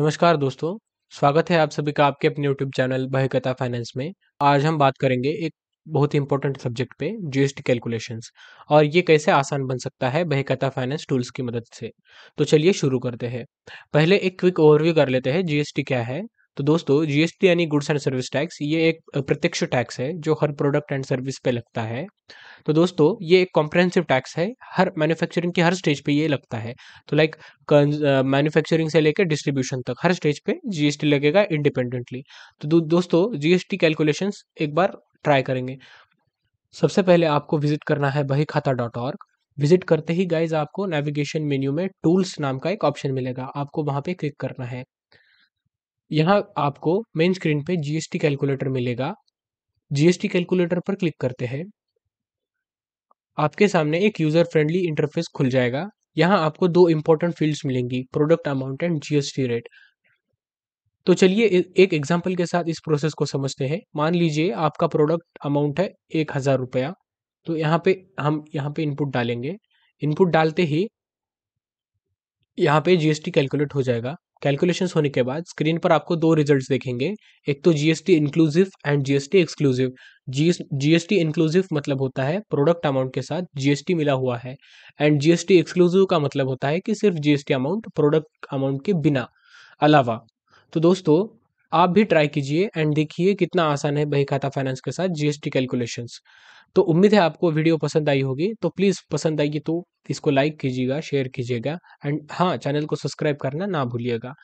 नमस्कार दोस्तों स्वागत है आप सभी का आपके अपने यूट्यूब चैनल बहिकता फाइनेंस में आज हम बात करेंगे एक बहुत ही इंपॉर्टेंट सब्जेक्ट पे जीएसटी कैलकुलेशंस और ये कैसे आसान बन सकता है बहिकता फाइनेंस टूल्स की मदद से तो चलिए शुरू करते हैं पहले एक क्विक ओवरव्यू कर लेते हैं जीएसटी क्या है तो दोस्तों जीएसटी यानी गुड्स एंड सर्विस टैक्स ये एक प्रत्यक्ष टैक्स है जो हर प्रोडक्ट एंड सर्विस पे लगता है तो दोस्तों ये एक कॉम्प्रहेंसिव टैक्स है हर मैन्युफैक्चरिंग की हर स्टेज पे ये लगता है तो लाइक मैन्युफैक्चरिंग से लेकर डिस्ट्रीब्यूशन तक हर स्टेज पे जीएसटी लगेगा इंडिपेंडेंटली तो दो, दोस्तों जीएसटी कैलकुलेशन एक बार ट्राई करेंगे सबसे पहले आपको विजिट करना है बही खाता डॉट ऑर्ग विजिट करते ही गाइज आपको नेविगेशन मेन्यू में टूल्स नाम का एक ऑप्शन मिलेगा आपको वहां पे क्लिक करना है यहाँ आपको मेन स्क्रीन पे जीएसटी कैलकुलेटर मिलेगा जीएसटी कैलकुलेटर पर क्लिक करते हैं आपके सामने एक यूज़र फ्रेंडली इंटरफेस खुल जाएगा यहाँ आपको दो इंपॉर्टेंट फील्ड्स मिलेंगी product amount and GST rate तो चलिए एक एग्जाम्पल के साथ इस प्रोसेस को समझते हैं मान लीजिए आपका प्रोडक्ट अमाउंट है एक हज़ार रुपया तो यहाँ पे हम यहाँ पे इनपुट डालेंगे इनपुट डालते ही यहाँ पे जीएसटी कैलकुलेट हो जाएगा कैलकुलेशंस होने के बाद स्क्रीन पर आपको दो रिजल्ट्स देखेंगे एक तो GST inclusive and GST exclusive GST inclusive मतलब होता है प्रोडक्ट अमाउंट के साथ जीएसटी मिला हुआ है एंड जीएसटी एक्सक्लूसिव का मतलब होता है कि सिर्फ जीएसटी अमाउंट प्रोडक्ट अमाउंट के बिना अलावा तो दोस्तों आप भी ट्राई कीजिए एंड देखिए कितना आसान है बही खाता फाइनेंस के साथ जीएसटी कैलकुलेशंस तो उम्मीद है आपको वीडियो पसंद आई होगी तो प्लीज़ पसंद आएगी तो इसको लाइक कीजिएगा शेयर कीजिएगा एंड हाँ चैनल को सब्सक्राइब करना ना भूलिएगा